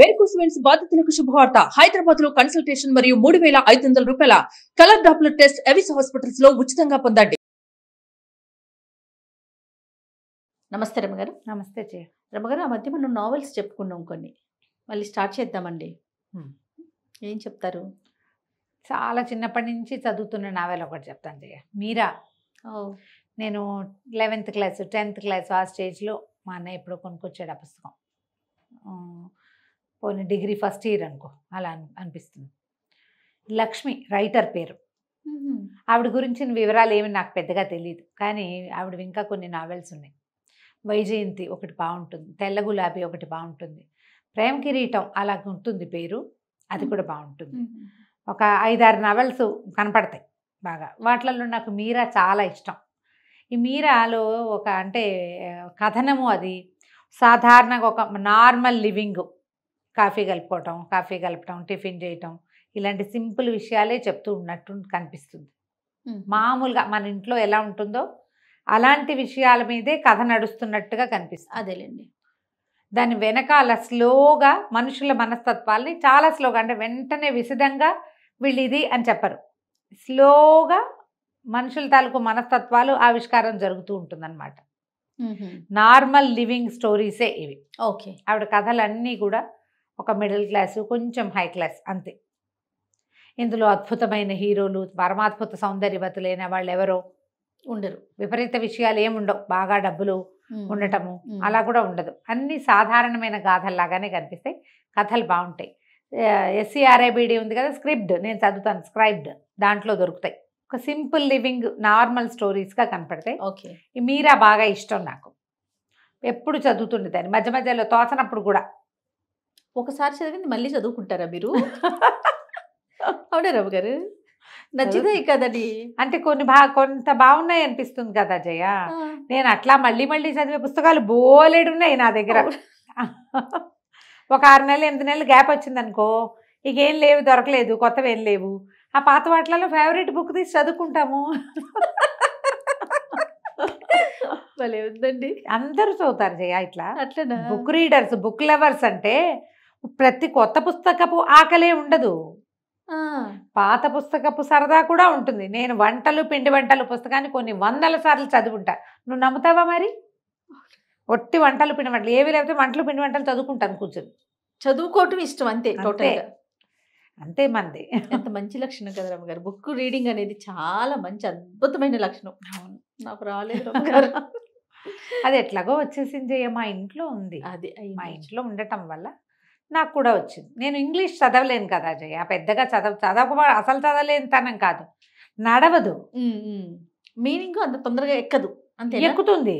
వెరికోసివెన్స్ బాధితులకు శుభవార్త హైదరాబాద్ లో కన్సల్టేషన్ మరియు మూడు వేల ఐదు వందల రూపాయల colour Doppler test Avis hospitals లో ఉచితంగా పొందండి నమస్తే రమగారు నమస్తే జయ రమగారు ఆ మధ్య మనం నావెల్స్ చెప్పుకున్నాం కొన్ని మళ్ళీ స్టార్ట్ చేద్దామండి ఏం చెప్తారు చాలా చిన్నప్పటి నుంచి చదువుతున్న నావెల్ ఒకటి చెప్తాను జయ మీరా నేను లెవెన్త్ క్లాస్ టెన్త్ క్లాస్ ఆ స్టేజ్లో మా అన్నయ్య ఎప్పుడో కొనుక్కొచ్చాడు ఆ పుస్తకం పోనీ డిగ్రీ ఫస్ట్ ఇయర్ అనుకో అలా అనిపిస్తుంది లక్ష్మి రైటర్ పేరు ఆవిడ గురించిన వివరాలు ఏమి నాకు పెద్దగా తెలియదు కానీ ఆవిడ ఇంకా కొన్ని నావెల్స్ ఉన్నాయి వైజయంతి ఒకటి బాగుంటుంది తెల్ల గులాబీ ఒకటి బాగుంటుంది ప్రేమ కిరీటం అలా ఉంటుంది పేరు అది కూడా బాగుంటుంది ఒక ఐదారు నవల్స్ కనపడతాయి బాగా వాటిలో నాకు మీరా చాలా ఇష్టం ఈ మీరాలో ఒక అంటే కథనము అది సాధారణంగా ఒక నార్మల్ లివింగు కాఫీ కలుపుకోవటం కాఫీ కలపటం టిఫిన్ చేయటం ఇలాంటి సింపుల్ విషయాలే చెప్తూ ఉన్నట్టు కనిపిస్తుంది మామూలుగా మన ఇంట్లో ఎలా ఉంటుందో అలాంటి విషయాల మీదే కథ నడుస్తున్నట్టుగా కనిపిస్తుంది అదేలేండి దాని వెనకాల స్లోగా మనుషుల మనస్తత్వాల్ని చాలా స్లోగా అంటే వెంటనే విసిదంగా వీళ్ళు ఇది అని చెప్పరు స్లోగా మనుషుల తాలూకు మనస్తత్వాలు ఆవిష్కారం జరుగుతూ ఉంటుందన్నమాట నార్మల్ లివింగ్ స్టోరీసే ఇవి ఓకే ఆవిడ కథలన్నీ కూడా ఒక మిడిల్ క్లాసు కొంచెం హై క్లాస్ అంతే ఇందులో అద్భుతమైన హీరోలు పరమాద్భుత సౌందర్యవతులైన వాళ్ళు ఎవరో ఉండరు విపరీత విషయాలు ఏమి ఉండవు బాగా డబ్బులు ఉండటము అలా కూడా ఉండదు అన్ని సాధారణమైన గాథల్లాగానే కనిపిస్తాయి కథలు బాగుంటాయి ఎస్సీఆర్ఐబిడి ఉంది కదా స్క్రిప్ట్ నేను చదువుతాను స్క్రైబ్డ్ దాంట్లో దొరుకుతాయి ఒక సింపుల్ లివింగ్ నార్మల్ స్టోరీస్గా కనపడతాయి ఓకే మీరా బాగా ఇష్టం నాకు ఎప్పుడు చదువుతుండేదాన్ని మధ్య మధ్యలో తోచనప్పుడు కూడా ఒకసారి చదివింది మళ్ళీ చదువుకుంటారా మీరు అవునా రవి గారు నచ్చితే కదండి అంటే కొన్ని బా కొంత బాగున్నాయి అనిపిస్తుంది కదా జయ నేను అట్లా మళ్ళీ మళ్ళీ చదివే పుస్తకాలు బోలేడు ఉన్నాయి నా దగ్గర ఒక ఆరు నెలలు ఎనిమిది నెలలు గ్యాప్ వచ్చింది అనుకో ఇక ఏం లేవు దొరకలేదు కొత్తవి ఏం లేవు ఆ పాత వాటిలలో ఫేవరెట్ బుక్ తీసి చదువుకుంటాము ఉందండి అందరూ చదువుతారు జయ ఇట్లా అట్లా బుక్ రీడర్స్ బుక్ లవర్స్ అంటే ప్రతి కొత్త పుస్తకపు ఆకలే ఉండదు పాత పుస్తకపు సరదా కూడా ఉంటుంది నేను వంటలు పిండి వంటలు పుస్తకాన్ని కొన్ని వందల సార్లు చదువుకుంటా నువ్వు నమ్ముతావా మరి ఒట్టి వంటలు పిండి వంటలు ఏవి లేకపోతే వంటలు పిండి వంటలు చదువుకుంటాను కూర్చొని చదువుకోవటం ఇష్టం అంతే టోటల్గా అంతే మంది ఎంత మంచి లక్షణం కదా రమ్మగారు బుక్ రీడింగ్ అనేది చాలా మంచి అద్భుతమైన లక్షణం అవును నాకు రాలేదు రమ్మగారు అది ఎట్లాగో వచ్చేసింది మా ఇంట్లో ఉంది అది మా ఇంట్లో ఉండటం వల్ల నాకు కూడా వచ్చింది నేను ఇంగ్లీష్ చదవలేను కదా జయ పెద్దగా చదవ చదవక అసలు చదవలేని తనం కాదు నడవదు మీనింగ్ అంత తొందరగా ఎక్కదు అంతే ఎక్కుతుంది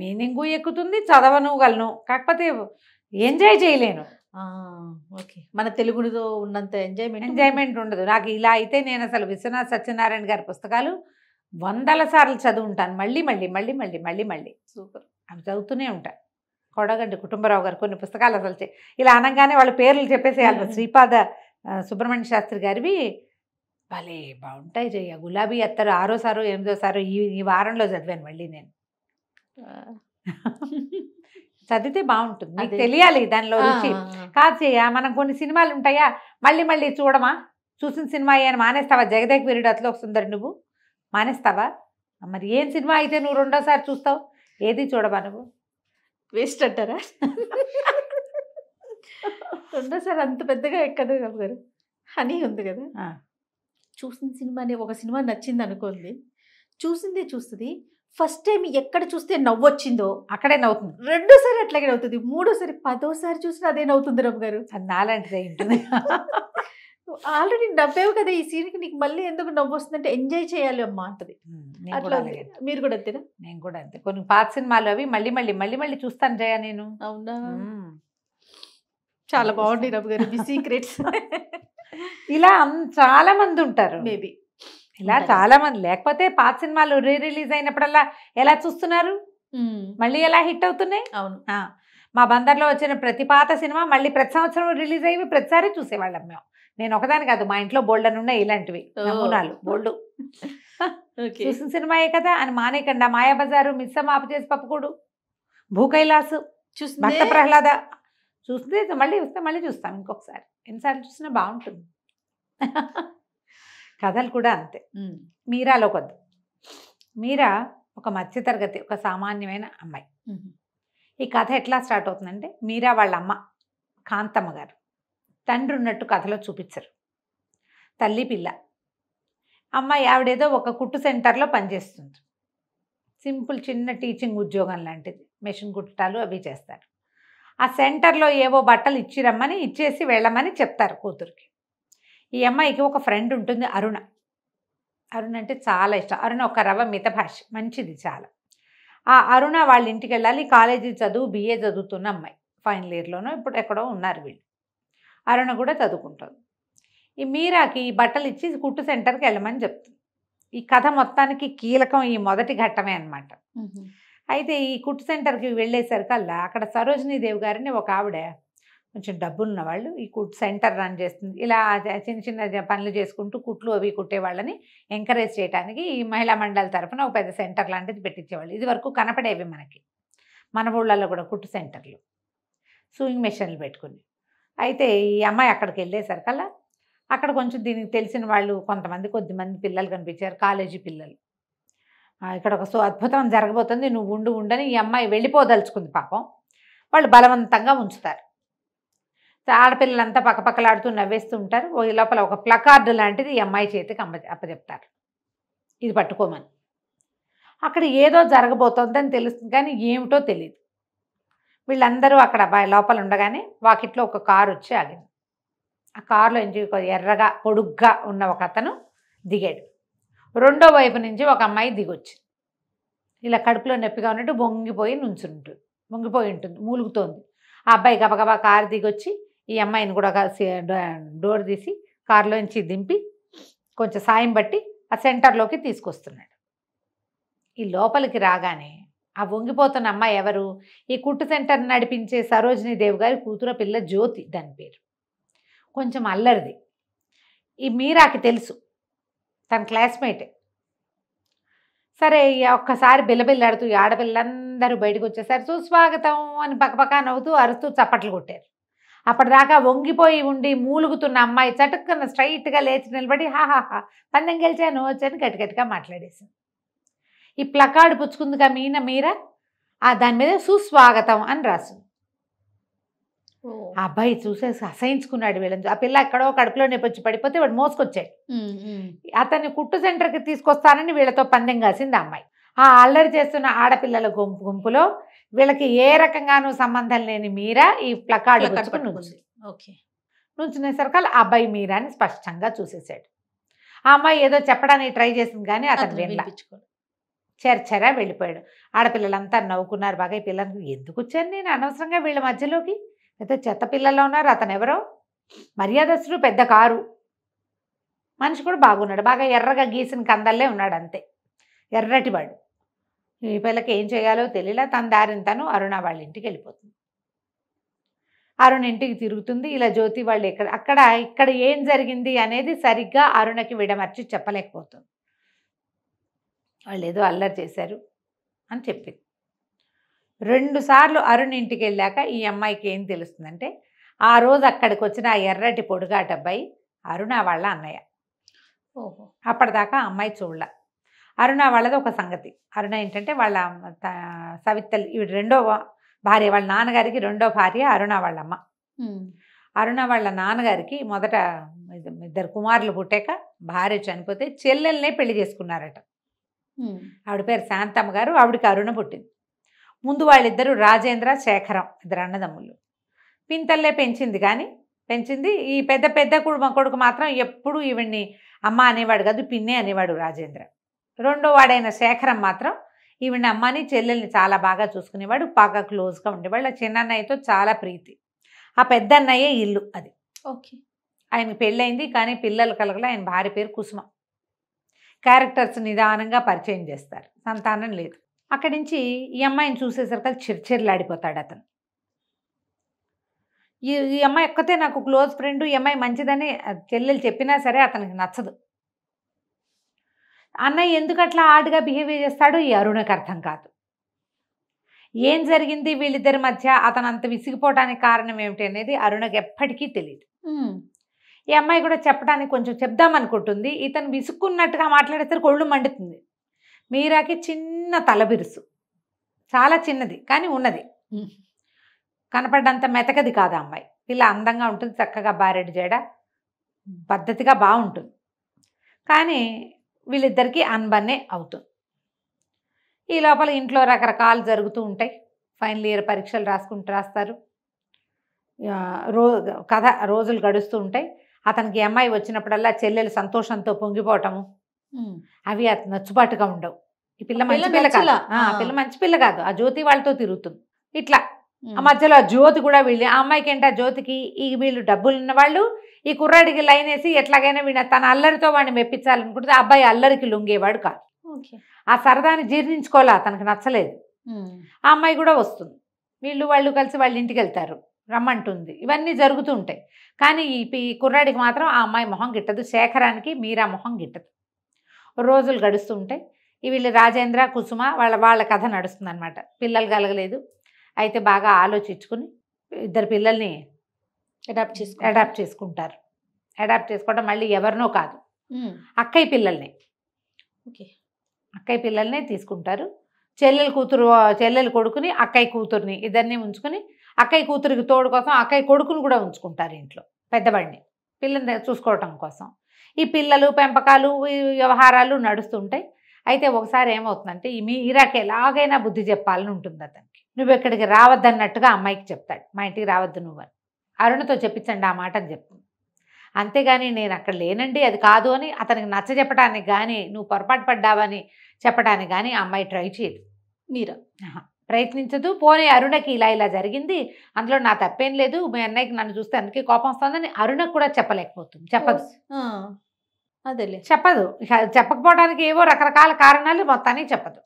మీనింగ్ ఎక్కుతుంది చదవనుగలను కాకపోతే ఎంజాయ్ చేయలేను ఓకే మన తెలుగుతో ఉన్నంత ఎంజాయ్మెంట్ ఎంజాయ్మెంట్ ఉండదు నాకు ఇలా అయితే నేను అసలు విశ్వనాథ్ సత్యనారాయణ గారి పుస్తకాలు వందల సార్లు చదువుంటాను మళ్ళీ మళ్ళీ మళ్ళీ మళ్ళీ మళ్ళీ మళ్ళీ సూపర్ అవి చదువుతూనే ఉంటాను కొడగండి కుటుంబరావు గారు కొన్ని పుస్తకాలు అసలు ఇలా అనగానే వాళ్ళ పేర్లు చెప్పేసేయాలి శ్రీపాద సుబ్రహ్మణ్య శాస్త్రి గారివి భలే బాగుంటాయి జయ గులాబీ సారో ఆరోసారో ఎనిమిదోసారో ఈ ఈ వారంలో చదివాను మళ్ళీ నేను చదివితే బాగుంటుంది మీకు తెలియాలి దానిలో రుచి కాదు చెయ్య మనం కొన్ని సినిమాలు ఉంటాయా మళ్ళీ మళ్ళీ చూడమా చూసిన సినిమా ఏమైనా మానేస్తావా జగదేక్ వీరుడు అట్లా వస్తుందరు నువ్వు మానేస్తావా మరి ఏం సినిమా అయితే నువ్వు రెండోసారి చూస్తావు ఏది చూడవా నువ్వు వేస్ట్ అంటారా రెండోసారి అంత పెద్దగా ఎక్కదు గారు హనీ ఉంది కదా చూసిన సినిమాని ఒక సినిమా నచ్చింది అనుకోండి చూసిందే చూస్తుంది ఫస్ట్ టైం ఎక్కడ చూస్తే నవ్వొచ్చిందో అక్కడే నవ్వుతుంది రెండోసారి అట్లాగే నవ్వుతుంది మూడోసారి పదోసారి చూసినా అదే నవ్వుతుంది రమ్మ గారు నాలాంటిదే ఉంటుంది ఆల్రెడీ నవ్వేవు కదా ఈ సీన్కి నీకు మళ్ళీ ఎందుకు నవ్వు వస్తుందంటే ఎంజాయ్ చేయాలి అమ్మా అంటది మీరు కూడా అంతేనా నేను కూడా అంతే కొన్ని పాత సినిమాలు అవి మళ్ళీ మళ్ళీ మళ్ళీ మళ్ళీ చూస్తాను జయ నేను అవునా చాలా బాగుంది రవి గారు సీక్రెట్స్ ఇలా చాలా మంది ఉంటారు మేబీ ఇలా చాలా మంది లేకపోతే పాత సినిమాలు రీ రిలీజ్ అయినప్పుడల్లా ఎలా చూస్తున్నారు మళ్ళీ ఎలా హిట్ అవుతున్నాయి అవును మా బందర్లో వచ్చిన ప్రతి పాత సినిమా మళ్ళీ ప్రతి సంవత్సరం రిలీజ్ అయ్యి ప్రతిసారి చూసేవాళ్ళం మేము నేను ఒకదాని కాదు మా ఇంట్లో బోల్డ్ అని ఉన్నాయి ఇలాంటివి నమూనాలు బోల్డ్ చూసిన సినిమాయే కదా అని మానేకండా మాయాబజారు మిస్ మాప చేసి పప్పుకోడు భూకైలాసు చూసి భక్త ప్రహ్లాద చూస్తే మళ్ళీ వస్తే మళ్ళీ చూస్తాం ఇంకొకసారి ఎన్నిసార్లు చూసినా బాగుంటుంది కథలు కూడా అంతే మీరాలో కొద్ది మీరా ఒక మధ్యతరగతి ఒక సామాన్యమైన అమ్మాయి ఈ కథ ఎట్లా స్టార్ట్ అవుతుందంటే మీరా వాళ్ళ అమ్మ కాంతమ్మ గారు తండ్రి ఉన్నట్టు కథలో చూపించరు తల్లి పిల్ల అమ్మాయి ఆవిడేదో ఒక కుట్టు సెంటర్లో పనిచేస్తుంది సింపుల్ చిన్న టీచింగ్ ఉద్యోగం లాంటిది మెషిన్ కుట్టాలు అవి చేస్తారు ఆ సెంటర్లో ఏవో బట్టలు ఇచ్చిరమ్మని ఇచ్చేసి వెళ్ళమని చెప్తారు కూతురికి ఈ అమ్మాయికి ఒక ఫ్రెండ్ ఉంటుంది అరుణ అరుణ అంటే చాలా ఇష్టం అరుణ ఒక రవ మిత భాష మంచిది చాలా ఆ అరుణ వాళ్ళ ఇంటికి వెళ్ళాలి కాలేజీ చదువు బిఏ చదువుతున్న అమ్మాయి ఫైనల్ ఇయర్లోనూ ఇప్పుడు ఎక్కడో ఉన్నారు వీళ్ళు అరుణ కూడా చదువుకుంటుంది ఈ మీరాకి బట్టలు ఇచ్చి కుట్టు సెంటర్కి వెళ్ళమని చెప్తుంది ఈ కథ మొత్తానికి కీలకం ఈ మొదటి ఘట్టమే అనమాట అయితే ఈ కుట్టు సెంటర్కి వెళ్ళేసరికల్లా అక్కడ సరోజినీదేవి గారిని ఒక ఆవిడ కొంచెం డబ్బు ఉన్నవాళ్ళు ఈ కుట్ సెంటర్ రన్ చేస్తుంది ఇలా చిన్న చిన్న పనులు చేసుకుంటూ కుట్లు అవి కుట్టే వాళ్ళని ఎంకరేజ్ చేయడానికి ఈ మహిళా మండలి తరఫున ఒక పెద్ద సెంటర్ లాంటిది పెట్టించేవాళ్ళు ఇది వరకు కనపడేవి మనకి మన ఊళ్ళల్లో కూడా కుట్టు సెంటర్లు సూయింగ్ మెషిన్లు పెట్టుకుని అయితే ఈ అమ్మాయి అక్కడికి వెళ్ళేసరికల్లా అక్కడ కొంచెం దీనికి తెలిసిన వాళ్ళు కొంతమంది కొద్దిమంది పిల్లలు కనిపించారు కాలేజీ పిల్లలు ఇక్కడ ఒక సో అద్భుతం జరగబోతుంది నువ్వు ఉండు ఉండని ఈ అమ్మాయి వెళ్ళిపోదలుచుకుంది పాపం వాళ్ళు బలవంతంగా ఉంచుతారు ఆడపిల్లలంతా పక్కపక్కలాడుతూ నవ్వేస్తూ ఉంటారు ఈ లోపల ఒక ప్లకార్డు లాంటిది ఈ అమ్మాయి చేతికి అమ్మ అప్పచెప్తారు ఇది పట్టుకోమని అక్కడ ఏదో జరగబోతోందని తెలుస్తుంది కానీ ఏమిటో తెలియదు వీళ్ళందరూ అక్కడ లోపల ఉండగానే వాకిట్లో ఒక కారు వచ్చి ఆగింది ఆ కారులో నుంచి ఎర్రగా పొడుగ్గా ఉన్న ఒక అతను దిగాడు రెండో వైపు నుంచి ఒక అమ్మాయి దిగొచ్చు ఇలా కడుపులో నొప్పిగా ఉన్నట్టు బొంగిపోయి నుంచుంటుంది బొంగిపోయి ఉంటుంది మూలుగుతోంది ఆ అబ్బాయి గబగబా కారు దిగొచ్చి ఈ అమ్మాయిని కూడా డోర్ తీసి కారులోంచి దింపి కొంచెం సాయం బట్టి ఆ సెంటర్లోకి తీసుకొస్తున్నాడు ఈ లోపలికి రాగానే ఆ వంగిపోతున్న అమ్మాయి ఎవరు ఈ కుట్టు సెంటర్ నడిపించే సరోజిని దేవ్ గారి కూతురు పిల్ల జ్యోతి దాని పేరు కొంచెం అల్లరిది ఈ మీరాకి తెలుసు తన క్లాస్మేటే సరే ఒక్కసారి బిల్లబిల్లాడుతూ ఆడపిల్లందరూ బయటకు వచ్చేసరి సుస్వాగతం అని పక్కపక్క నవ్వుతూ అరుస్తూ చప్పట్లు కొట్టారు అప్పటిదాకా వంగిపోయి ఉండి మూలుగుతున్న అమ్మాయి చటుక్కున స్ట్రైట్గా లేచి నిలబడి హాహాహా పందెం గెలిచాను వచ్చాను గట్టిగట్టిగా మాట్లాడేసింది ఈ ప్లకార్డు పుచ్చుకుందిగా మీన మీర ఆ దాని మీద సుస్వాగతం అని రాసింది ఆ అబ్బాయి చూసేసి అసహించుకున్నాడు వీళ్ళని ఆ పిల్ల ఎక్కడో కడుపులో నేపొచ్చి పడిపోతే వాడు మోసుకొచ్చాడు అతన్ని కుట్టు సెంటర్కి తీసుకొస్తానని వీళ్ళతో పందెం కాసింది అమ్మాయి ఆ అల్లరి చేస్తున్న ఆడపిల్లల గుంపు గుంపులో వీళ్ళకి ఏ రకంగానూ సంబంధం లేని మీరా ఈ ప్లకార్డ్ నుంచి ఓకే నుంచునేసరికి అబ్బాయి మీరా అని స్పష్టంగా చూసేసాడు ఆ అమ్మాయి ఏదో చెప్పడానికి ట్రై చేసింది కానీ అతను వినిపించుకోడు చెరచెరా వెళ్ళిపోయాడు ఆడపిల్లలంతా నవ్వుకున్నారు బాగా ఈ పిల్లలకు ఎందుకు వచ్చాను నేను అనవసరంగా వీళ్ళ మధ్యలోకి అయితే చెత్త పిల్లలు ఉన్నారు అతను ఎవరో మర్యాదస్తుడు పెద్ద కారు మనిషి కూడా బాగున్నాడు బాగా ఎర్రగా గీసిన కందల్లే ఉన్నాడు అంతే ఎర్రటివాడు ఈ పిల్లకి ఏం చేయాలో తెలియలా తన దారిని తను అరుణ వాళ్ళ ఇంటికి వెళ్ళిపోతుంది అరుణ్ ఇంటికి తిరుగుతుంది ఇలా జ్యోతి వాళ్ళు ఎక్కడ అక్కడ ఇక్కడ ఏం జరిగింది అనేది సరిగ్గా అరుణకి విడమర్చి చెప్పలేకపోతుంది వాళ్ళు ఏదో అల్లరి చేశారు అని చెప్పింది రెండుసార్లు అరుణ్ ఇంటికి వెళ్ళాక ఈ అమ్మాయికి ఏం తెలుస్తుందంటే ఆ రోజు అక్కడికి వచ్చిన ఆ ఎర్రటి డబ్బాయి అరుణ వాళ్ళ అన్నయ్య ఓహో అప్పటిదాకా అమ్మాయి చూడలే అరుణ వాళ్ళది ఒక సంగతి అరుణ ఏంటంటే వాళ్ళ సవిత్తలు ఇవి రెండో భార్య వాళ్ళ నాన్నగారికి రెండో భార్య అరుణ వాళ్ళమ్మ అరుణ వాళ్ళ నాన్నగారికి మొదట ఇద్దరు కుమారులు పుట్టాక భార్య చనిపోతే చెల్లెల్నే పెళ్లి చేసుకున్నారట ఆవిడ పేరు శాంతమ్మ గారు ఆవిడకి అరుణ పుట్టింది ముందు వాళ్ళిద్దరు రాజేంద్ర శేఖరం ఇద్దరు అన్నదమ్ములు పింతల్లే పెంచింది కానీ పెంచింది ఈ పెద్ద పెద్ద కొడుకు మాత్రం ఎప్పుడు ఈవిడ్ని అమ్మ అనేవాడు కాదు పిన్నే అనేవాడు రాజేంద్ర రెండో వాడైన శేఖరం మాత్రం ఈవిడ అమ్మని చెల్లెల్ని చాలా బాగా చూసుకునేవాడు బాగా క్లోజ్గా ఉండేవాడు ఆ చిన్నన్నయ్యతో చాలా ప్రీతి ఆ పెద్ద అన్నయ్యే ఇల్లు అది ఓకే ఆయన పెళ్ళైంది కానీ పిల్లలు కలగల ఆయన భార్య పేరు కుసుమ క్యారెక్టర్స్ నిదానంగా పరిచయం చేస్తారు సంతానం లేదు అక్కడి నుంచి ఈ అమ్మాయిని చూసేసరికి చిర్చిర్లాడిపోతాడు అతను ఈ ఈ అమ్మాయి ఒక్కతే నాకు క్లోజ్ ఫ్రెండ్ ఈ అమ్మాయి మంచిదని చెల్లెలు చెప్పినా సరే అతనికి నచ్చదు అన్నయ్య ఎందుకు అట్లా ఆడుగా బిహేవ్ చేస్తాడో ఈ అరుణకు అర్థం కాదు ఏం జరిగింది వీళ్ళిద్దరి మధ్య అతను అంత విసిగిపోవడానికి కారణం ఏమిటి అనేది అరుణకు ఎప్పటికీ తెలియదు ఈ అమ్మాయి కూడా చెప్పడానికి కొంచెం చెప్దామనుకుంటుంది ఇతను విసుక్కున్నట్టుగా మాట్లాడేసరికి ఒళ్ళు మండుతుంది మీరాకి చిన్న తలబిరుసు చాలా చిన్నది కానీ ఉన్నది కనపడ్డంత మెతకది కాదు అమ్మాయి పిల్ల అందంగా ఉంటుంది చక్కగా బారెడ్ జడ పద్ధతిగా బాగుంటుంది కానీ వీళ్ళిద్దరికీ అన్బన్నే అవుతుంది ఈ లోపల ఇంట్లో రకరకాలు జరుగుతూ ఉంటాయి ఫైనల్ ఇయర్ పరీక్షలు రాసుకుంటూ రాస్తారు రో కథ రోజులు గడుస్తూ ఉంటాయి అతనికి అమ్మాయి వచ్చినప్పుడల్లా చెల్లెలు సంతోషంతో పొంగిపోవటము అవి అతను నచ్చుబాటుగా ఉండవు ఈ పిల్ల మంచి పిల్ల కాదు పిల్ల మంచి పిల్ల కాదు ఆ జ్యోతి వాళ్ళతో తిరుగుతుంది ఇట్లా ఆ మధ్యలో ఆ జ్యోతి కూడా వీళ్ళు ఆ అమ్మాయికి ఏంటి ఆ జ్యోతికి ఈ వీళ్ళు డబ్బులు ఉన్నవాళ్ళు ఈ కుర్రాడికి లైన్ వేసి ఎట్లాగైనా వీడిన తన అల్లరితో వాడిని మెప్పించాలనుకుంటే అబ్బాయి అల్లరికి లొంగేవాడు కాదు ఆ సరదాని జీర్ణించుకోలే తనకు నచ్చలేదు ఆ అమ్మాయి కూడా వస్తుంది వీళ్ళు వాళ్ళు కలిసి వాళ్ళ ఇంటికి వెళ్తారు రమ్మంటుంది ఇవన్నీ జరుగుతూ ఉంటాయి కానీ ఈ కుర్రాడికి మాత్రం ఆ అమ్మాయి మొహం గిట్టదు శేఖరానికి మీరా మొహం గిట్టదు రోజులు గడుస్తుంటాయి వీళ్ళు రాజేంద్ర కుసుమ వాళ్ళ వాళ్ళ కథ నడుస్తుంది అనమాట పిల్లలు కలగలేదు అయితే బాగా ఆలోచించుకుని ఇద్దరు పిల్లల్ని అడాప్ట్ చేసుకు అడాప్ట్ చేసుకుంటారు అడాప్ట్ చేసుకోవడం మళ్ళీ ఎవరినో కాదు అక్కయ్య పిల్లల్ని ఓకే అక్కయ్య పిల్లల్ని తీసుకుంటారు చెల్లెలు కూతురు చెల్లెలు కొడుకుని అక్కయ్య కూతుర్ని ఇద్దరిని ఉంచుకుని అక్కయ్య కూతురికి తోడు కోసం అక్కయ్య కొడుకుని కూడా ఉంచుకుంటారు ఇంట్లో పెద్దవాడిని పిల్లల్ని చూసుకోవటం కోసం ఈ పిల్లలు పెంపకాలు వ్యవహారాలు నడుస్తుంటాయి అయితే ఒకసారి ఏమవుతుందంటే మీ ఇరాక్ ఎలాగైనా బుద్ధి చెప్పాలని ఉంటుంది అతనికి నువ్వు ఇక్కడికి రావద్దన్నట్టుగా అమ్మాయికి చెప్తాడు మా ఇంటికి రావద్దు నువ్వు అని అరుణతో చెప్పించండి ఆ మాట అని చెప్తుంది అంతేగాని నేను అక్కడ లేనండి అది కాదు అని అతనికి నచ్చ చెప్పడానికి కానీ నువ్వు పొరపాటు పడ్డావని చెప్పడానికి కానీ అమ్మాయి ట్రై చేయదు మీరా ప్రయత్నించదు పోనీ అరుణకి ఇలా ఇలా జరిగింది అందులో నా తప్పేం లేదు మీ అన్నయ్యకి నన్ను చూస్తే అందుకే కోపం వస్తుందని అరుణకు కూడా చెప్పలేకపోతుంది చెప్పదు అదేలే చెప్పదు చెప్పకపోవడానికి ఏవో రకరకాల కారణాలు మొత్తానికి చెప్పదు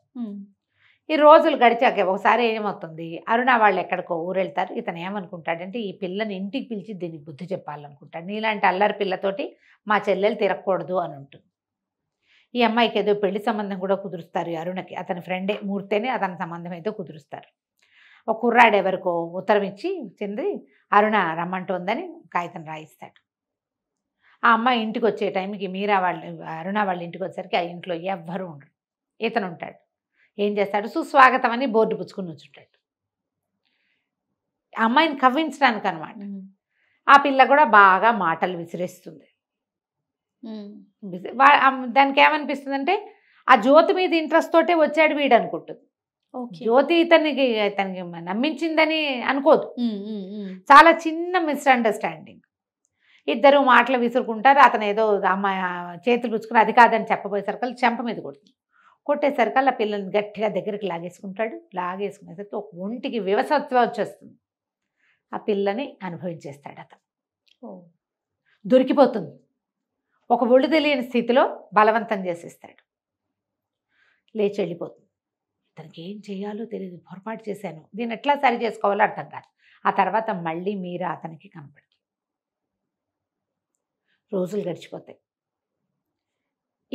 ఈ రోజులు గడిచాక ఒకసారి ఏమవుతుంది అరుణ వాళ్ళు ఎక్కడికో వెళ్తారు ఇతను ఏమనుకుంటాడంటే ఈ పిల్లని ఇంటికి పిలిచి దీనికి బుద్ధి చెప్పాలనుకుంటాడు నీలాంటి అల్లరి పిల్లతోటి మా చెల్లెలు తిరగకూడదు అని ఉంటుంది ఈ అమ్మాయికి ఏదో పెళ్లి సంబంధం కూడా కుదురుస్తారు ఈ అరుణకి అతని ఫ్రెండే మూర్తేనే అతని సంబంధం అయితే కుదురుస్తారు ఒక కుర్రాడు ఎవరికో ఉత్తరం ఇచ్చి చెంది అరుణ రమ్మంటుందని కాగితం రాయిస్తాడు ఆ అమ్మాయి ఇంటికి వచ్చే టైంకి మీరా వాళ్ళు అరుణ వాళ్ళ ఇంటికి వచ్చేసరికి ఆ ఇంట్లో ఎవ్వరూ ఉండరు ఇతను ఉంటాడు ఏం చేస్తాడు సుస్వాగతం అని బోర్డు పుచ్చుకుని వచ్చుంటాడు అమ్మాయిని కవ్వించడానికి అనమాట ఆ పిల్ల కూడా బాగా మాటలు విసిరేస్తుంది దానికి ఏమనిపిస్తుంది అంటే ఆ జ్యోతి మీద ఇంట్రెస్ట్ తోటే వచ్చాడు వీడు అనుకుంటుంది జ్యోతి ఇతనికి ఇతనికి నమ్మించిందని అనుకోదు చాలా చిన్న మిస్అండర్స్టాండింగ్ ఇద్దరు మాటలు విసురుకుంటారు అతను ఏదో అమ్మాయి చేతులు పుచ్చుకుని అది కాదని చెప్పబోయేసరికి చెంప మీద కొడుతుంది కొట్టేసరికి అలా పిల్లల్ని గట్టిగా దగ్గరికి లాగేసుకుంటాడు లాగేసుకునేసరికి ఒక ఒంటికి వివసత్వం వచ్చేస్తుంది ఆ పిల్లని అనుభవించేస్తాడు అతను దొరికిపోతుంది ఒక ఒళ్ళు తెలియని స్థితిలో బలవంతం చేసేస్తాడు లేచి వెళ్ళిపోతుంది అతనికి ఏం చేయాలో తెలియదు పొరపాటు చేశాను దీన్ని ఎట్లా సరి చేసుకోవాలో అర్థం కాదు ఆ తర్వాత మళ్ళీ మీరు అతనికి కనపడుతుంది రోజులు గడిచిపోతాయి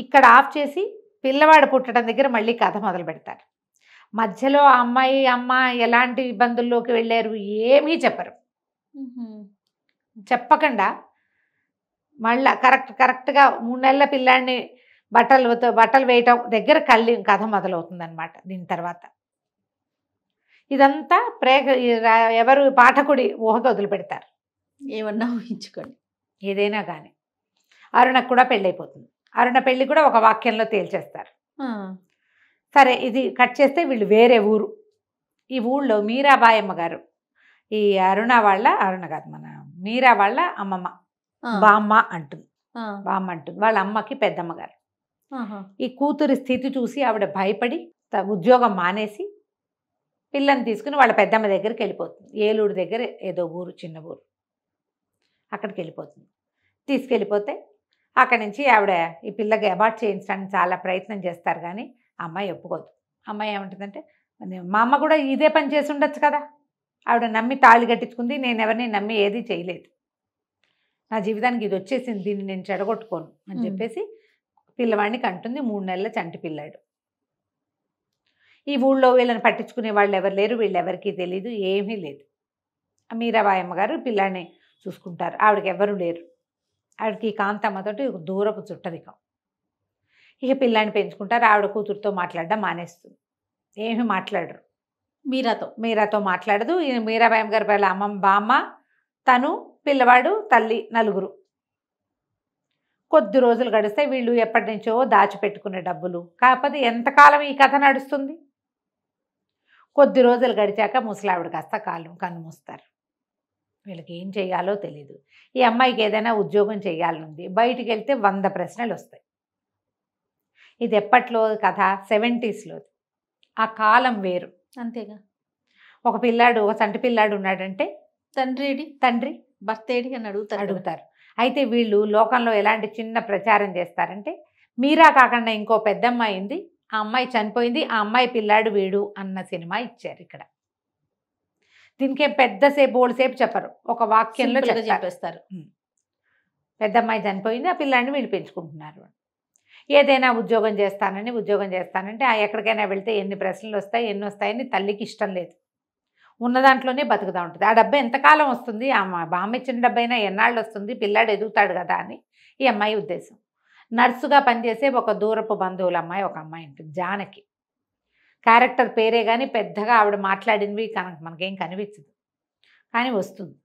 ఇక్కడ ఆఫ్ చేసి పిల్లవాడు పుట్టడం దగ్గర మళ్ళీ కథ మొదలు పెడతారు మధ్యలో అమ్మాయి అమ్మ ఎలాంటి ఇబ్బందుల్లోకి వెళ్ళారు ఏమీ చెప్పరు చెప్పకుండా మళ్ళా కరెక్ట్ కరెక్ట్గా మూడు నెలల పిల్లాడిని బట్టలు బట్టలు వేయటం దగ్గర కళ్ళి కథ మొదలవుతుందన్నమాట దీని తర్వాత ఇదంతా ప్రేగ ఎవరు పాఠకుడి ఊహకు వదిలిపెడతారు ఏమన్నా ఊహించుకోండి ఏదైనా కానీ అరుణకు కూడా పెళ్ళైపోతుంది అరుణ పెళ్లి కూడా ఒక వాక్యంలో తేల్చేస్తారు సరే ఇది కట్ చేస్తే వీళ్ళు వేరే ఊరు ఈ ఊళ్ళో మీరాబాయమ్మ గారు ఈ అరుణ వాళ్ళ అరుణ కాదు మన మీరా వాళ్ళ అమ్మమ్మ బామ్మ అంటుంది బామ్మ అంటుంది వాళ్ళ అమ్మకి పెద్దమ్మ గారు ఈ కూతురి స్థితి చూసి ఆవిడ భయపడి ఉద్యోగం మానేసి పిల్లని తీసుకుని వాళ్ళ పెద్దమ్మ దగ్గరికి వెళ్ళిపోతుంది ఏలూరు దగ్గర ఏదో ఊరు చిన్న ఊరు అక్కడికి వెళ్ళిపోతుంది తీసుకెళ్ళిపోతే అక్కడి నుంచి ఆవిడ ఈ పిల్లకి అబార్ట్ చేయించడానికి చాలా ప్రయత్నం చేస్తారు కానీ అమ్మాయి ఒప్పుకోదు అమ్మాయి ఏమంటుందంటే మా అమ్మ కూడా ఇదే పని చేసి ఉండొచ్చు కదా ఆవిడ నమ్మి తాళి కట్టించుకుంది నేను ఎవరిని నమ్మి ఏది చేయలేదు నా జీవితానికి ఇది వచ్చేసింది దీన్ని నేను చెడగొట్టుకోను అని చెప్పేసి పిల్లవాడిని కంటుంది మూడు నెలల చంటి పిల్లాడు ఈ ఊళ్ళో వీళ్ళని పట్టించుకునే వాళ్ళు ఎవరు లేరు వీళ్ళు ఎవరికీ తెలియదు ఏమీ లేదు మీరా అమ్మగారు పిల్లాడిని చూసుకుంటారు ఆవిడకి ఎవరు లేరు ఆవిడకి కాంతమ్మతోటి దూరపు చుట్టరికం ఇక పిల్లాన్ని పెంచుకుంటారు ఆవిడ కూతురుతో మాట్లాడడం మానేస్తుంది ఏమి మాట్లాడరు మీరాతో మీరాతో మాట్లాడదు ఈయన మీరాబాయం గారి పిల్ల అమ్మమ్మ బామ్మ తను పిల్లవాడు తల్లి నలుగురు కొద్ది రోజులు గడిస్తే వీళ్ళు ఎప్పటి నుంచో దాచిపెట్టుకునే డబ్బులు కాకపోతే ఎంతకాలం ఈ కథ నడుస్తుంది కొద్ది రోజులు గడిచాక ముసలావిడ కాస్త కాలు కన్ను మూస్తారు వీళ్ళకి ఏం చేయాలో తెలియదు ఈ అమ్మాయికి ఏదైనా ఉద్యోగం చేయాలనుంది బయటికి వెళ్తే వంద ప్రశ్నలు వస్తాయి ఇది ఎప్పట్లో కథ సెవెంటీస్లో ఆ కాలం వేరు అంతేగా ఒక పిల్లాడు ఒక సంటి పిల్లాడు ఉన్నాడంటే తండ్రి తండ్రి భర్త ఏడి అని అడుగుతారు అడుగుతారు అయితే వీళ్ళు లోకంలో ఎలాంటి చిన్న ప్రచారం చేస్తారంటే మీరా కాకుండా ఇంకో పెద్దమ్మాయి ఉంది ఆ అమ్మాయి చనిపోయింది ఆ అమ్మాయి పిల్లాడు వీడు అన్న సినిమా ఇచ్చారు ఇక్కడ దీనికేం పెద్దసేపు సేపు చెప్పరు ఒక వాక్యంలో చెప్పేస్తారు పెద్ద అమ్మాయి చనిపోయింది ఆ పిల్లాన్ని వీళ్ళు పెంచుకుంటున్నారు ఏదైనా ఉద్యోగం చేస్తానని ఉద్యోగం చేస్తానంటే ఎక్కడికైనా వెళ్తే ఎన్ని ప్రశ్నలు వస్తాయి ఎన్ని వస్తాయని తల్లికి ఇష్టం లేదు ఉన్న దాంట్లోనే బతుకుదా ఉంటుంది ఆ డబ్బా ఎంతకాలం వస్తుంది ఆ బామ్మ ఇచ్చిన డబ్బైనా ఎన్నాళ్ళు వస్తుంది పిల్లాడు ఎదుగుతాడు కదా అని ఈ అమ్మాయి ఉద్దేశం నర్సుగా పనిచేసే ఒక దూరపు బంధువుల అమ్మాయి ఒక అమ్మాయి ఉంటుంది జానకి క్యారెక్టర్ పేరే కానీ పెద్దగా ఆవిడ మాట్లాడినవి కనుక మనకేం కనిపించదు కానీ వస్తుంది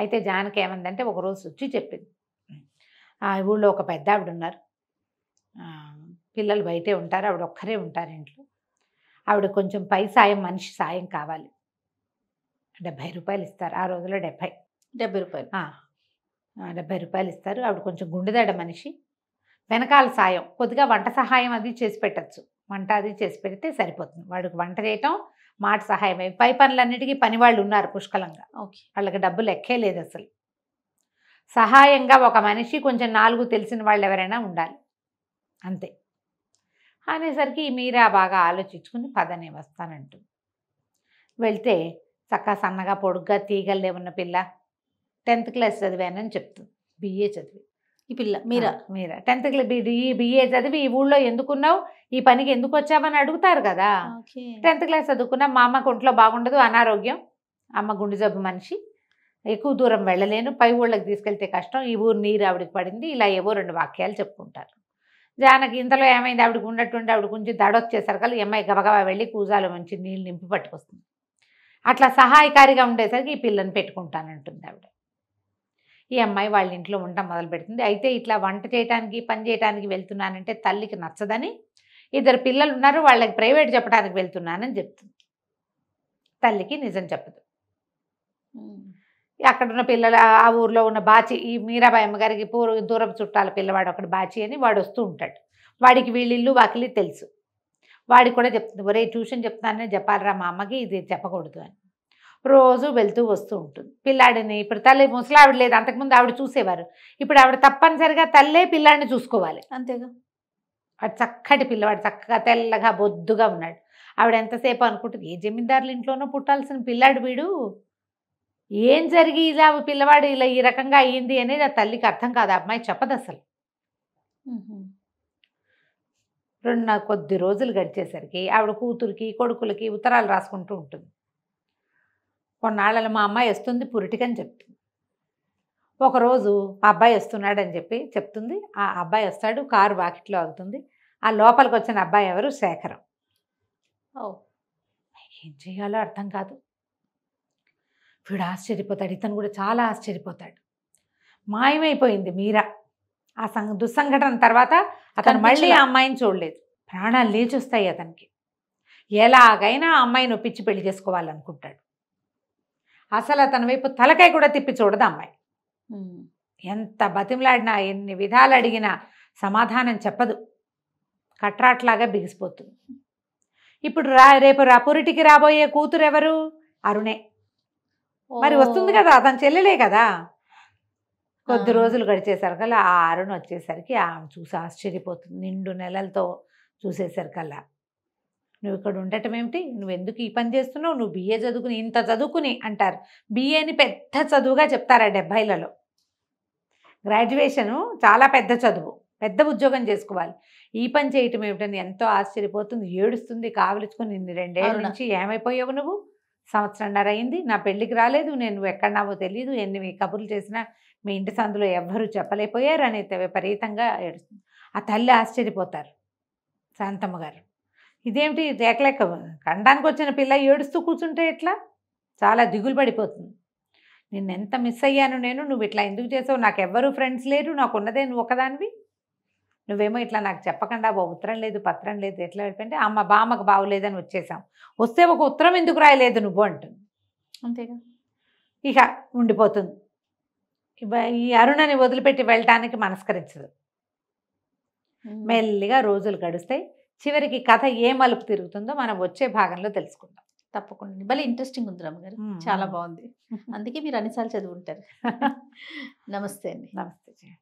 అయితే జానకి ఏమందంటే ఒకరోజు వచ్చి చెప్పింది ఊళ్ళో ఒక పెద్ద ఆవిడ ఉన్నారు పిల్లలు బయటే ఉంటారు ఆవిడ ఒక్కరే ఉంటారు ఇంట్లో ఆవిడ కొంచెం పై సాయం మనిషి సాయం కావాలి డెబ్భై రూపాయలు ఇస్తారు ఆ రోజులో డెబ్భై డెబ్బై రూపాయలు డెబ్బై రూపాయలు ఇస్తారు ఆవిడ కొంచెం గుండెదడ మనిషి వెనకాల సాయం కొద్దిగా వంట సహాయం అది చేసి పెట్టచ్చు వంట అది చేసి పెడితే సరిపోతుంది వాడికి వంట చేయటం మాట సహాయం పై పనులన్నిటికీ పని వాళ్ళు ఉన్నారు పుష్కలంగా ఓకే వాళ్ళకి డబ్బులు ఎక్కే లేదు అసలు సహాయంగా ఒక మనిషి కొంచెం నాలుగు తెలిసిన వాళ్ళు ఎవరైనా ఉండాలి అంతే అనేసరికి మీరా బాగా ఆలోచించుకుని పదనే వస్తానంటూ వెళ్తే చక్కగా సన్నగా పొడుగ్గా తీగలు ఉన్న పిల్ల టెన్త్ క్లాస్ చదివానని చెప్తుంది బిఏ చదివి ఈ పిల్ల Meera Meera tenth class BA చదివి ఈ ఊళ్ళో ఎందుకున్నావు ఈ పనికి ఎందుకు వచ్చామని అడుగుతారు కదా టెన్త్ క్లాస్ చదువుకున్నా మా అమ్మకు ఒంట్లో బాగుండదు అనారోగ్యం అమ్మ గుండె జబ్బు మనిషి ఎక్కువ దూరం వెళ్ళలేను పై ఊళ్ళకి తీసుకెళ్తే కష్టం ఈ ఊరు నీరు ఆవిడకి పడింది ఇలా ఏవో రెండు వాక్యాలు చెప్పుకుంటారు జానకి ఇంతలో ఏమైంది ఆవిడకి ఉన్నట్టుండి ఆవిడ కొంచెం దడొచ్చేసరికి అమ్మాయి గబగబా వెళ్ళి కూజాలో మంచి నీళ్ళు నింపి పట్టుకొస్తుంది అట్లా సహాయకారిగా ఉండేసరికి ఈ పిల్లని పెట్టుకుంటానంటుంది ఆవిడ ఈ అమ్మాయి వాళ్ళ ఇంట్లో ఉండటం మొదలు పెడుతుంది అయితే ఇట్లా వంట చేయడానికి పని చేయడానికి వెళ్తున్నానంటే తల్లికి నచ్చదని ఇద్దరు పిల్లలు ఉన్నారు వాళ్ళకి ప్రైవేట్ చెప్పడానికి వెళ్తున్నానని చెప్తుంది తల్లికి నిజం చెప్పదు అక్కడ ఉన్న పిల్లల ఆ ఊర్లో ఉన్న బాచి ఈ మీరాబాయి అమ్మగారికి పూర్వ దూరం చుట్టాల పిల్లవాడు ఒకటి బాచి అని వాడు వస్తూ ఉంటాడు వాడికి వీళ్ళిల్లు వాకిలి తెలుసు వాడికి కూడా చెప్తుంది ఒరే ట్యూషన్ చెప్తానని చెప్పాలరా మా అమ్మకి ఇది చెప్పకూడదు అని రోజు వెళ్తూ వస్తూ ఉంటుంది పిల్లాడిని ఇప్పుడు తల్లి ముసలావిడ లేదు అంతకుముందు ఆవిడ చూసేవారు ఇప్పుడు ఆవిడ తప్పనిసరిగా తల్లే పిల్లాడిని చూసుకోవాలి అంతేగా వాడు చక్కటి పిల్లవాడు చక్కగా తెల్లగా బొద్దుగా ఉన్నాడు ఆవిడ ఎంతసేపు అనుకుంటుంది ఏ జమీందారులు ఇంట్లోనో పుట్టాల్సిన పిల్లాడు వీడు ఏం జరిగి ఇలా పిల్లవాడు ఇలా ఈ రకంగా అయ్యింది అనేది ఆ తల్లికి అర్థం కాదు ఆ అమ్మాయి చెప్పదు అసలు రెండు కొద్ది రోజులు గడిచేసరికి ఆవిడ కూతురికి కొడుకులకి ఉత్తరాలు రాసుకుంటూ ఉంటుంది కొన్నాళ్ళలో మా అమ్మాయి వస్తుంది పురిటికని చెప్తుంది ఒకరోజు మా అబ్బాయి వస్తున్నాడని చెప్పి చెప్తుంది ఆ అబ్బాయి వస్తాడు కారు వాకిట్లో ఆగుతుంది ఆ లోపలికి వచ్చిన అబ్బాయి ఎవరు శేఖరం ఓ ఏం చేయాలో అర్థం కాదు వీడు ఆశ్చర్యపోతాడు ఇతను కూడా చాలా ఆశ్చర్యపోతాడు మాయమైపోయింది మీరా ఆ సంఘ దుస్సంఘటన తర్వాత అతను మళ్ళీ ఆ అమ్మాయిని చూడలేదు ప్రాణాలు లేచొస్తాయి అతనికి ఎలాగైనా ఆ అమ్మాయిని ఒప్పించి పెళ్లి చేసుకోవాలనుకుంటాడు అసలు అతని వైపు తలకాయ కూడా తిప్పి చూడదు అమ్మాయి ఎంత బతిమలాడినా ఎన్ని విధాలు అడిగినా సమాధానం చెప్పదు కట్రాట్లాగా బిగిసిపోతుంది ఇప్పుడు రా రేపు రాపురిటికి రాబోయే కూతురు ఎవరు అరుణే మరి వస్తుంది కదా అతను చెల్లెలే కదా కొద్ది రోజులు గడిచేసరికల్లా ఆ అరుణ్ వచ్చేసరికి ఆమె చూసి ఆశ్చర్యపోతుంది నిండు నెలలతో చూసేసరికల్లా నువ్వు ఇక్కడ ఉండటం ఏమిటి నువ్వు ఎందుకు ఈ పని చేస్తున్నావు నువ్వు బిఏ చదువుకుని ఇంత చదువుకుని అంటారు బిఏని పెద్ద చదువుగా చెప్తారా డెబ్బైలలో గ్రాడ్యుయేషను చాలా పెద్ద చదువు పెద్ద ఉద్యోగం చేసుకోవాలి ఈ పని చేయటం ఏమిటని ఎంతో ఆశ్చర్యపోతుంది ఏడుస్తుంది కావలించుకుని నిన్ను రెండేళ్ళ నుంచి ఏమైపోయావు నువ్వు సంవత్సరంన్నర అయింది నా పెళ్ళికి రాలేదు నేను ఎక్కడన్నావో తెలియదు ఎన్ని కబుర్లు చేసినా మీ ఇంటి సందులో ఎవ్వరూ చెప్పలేకపోయారు అని విపరీతంగా ఏడుస్తుంది ఆ తల్లి ఆశ్చర్యపోతారు శాంతమ్మ గారు ఇదేమిటి రేఖలేక కండానికి వచ్చిన పిల్ల ఏడుస్తూ కూర్చుంటే ఎట్లా చాలా దిగులు పడిపోతుంది నిన్నెంత ఎంత మిస్ అయ్యాను నేను నువ్వు ఇట్లా ఎందుకు చేసావు నాకు ఎవ్వరు ఫ్రెండ్స్ లేరు నాకు ఉన్నదే నువ్వు ఒకదానివి నువ్వేమో ఇట్లా నాకు చెప్పకుండా ఓ ఉత్తరం లేదు పత్రం లేదు ఎట్లా వెళ్ళిపోయింటే అమ్మ బామ్మకు బాగులేదని వచ్చేసాం వస్తే ఒక ఉత్తరం ఎందుకు రాయలేదు నువ్వు అంటుంది అంతేగా ఇక ఉండిపోతుంది ఈ అరుణని వదిలిపెట్టి వెళ్ళటానికి మనస్కరించదు మెల్లిగా రోజులు గడుస్తాయి చివరికి కథ ఏ మలుపు తిరుగుతుందో మనం వచ్చే భాగంలో తెలుసుకుందాం తప్పకుండా భలే ఇంట్రెస్టింగ్ ఉంది రమ్మగారు చాలా బాగుంది అందుకే మీరు అన్నిసార్లు చదువుంటారు నమస్తే అండి నమస్తే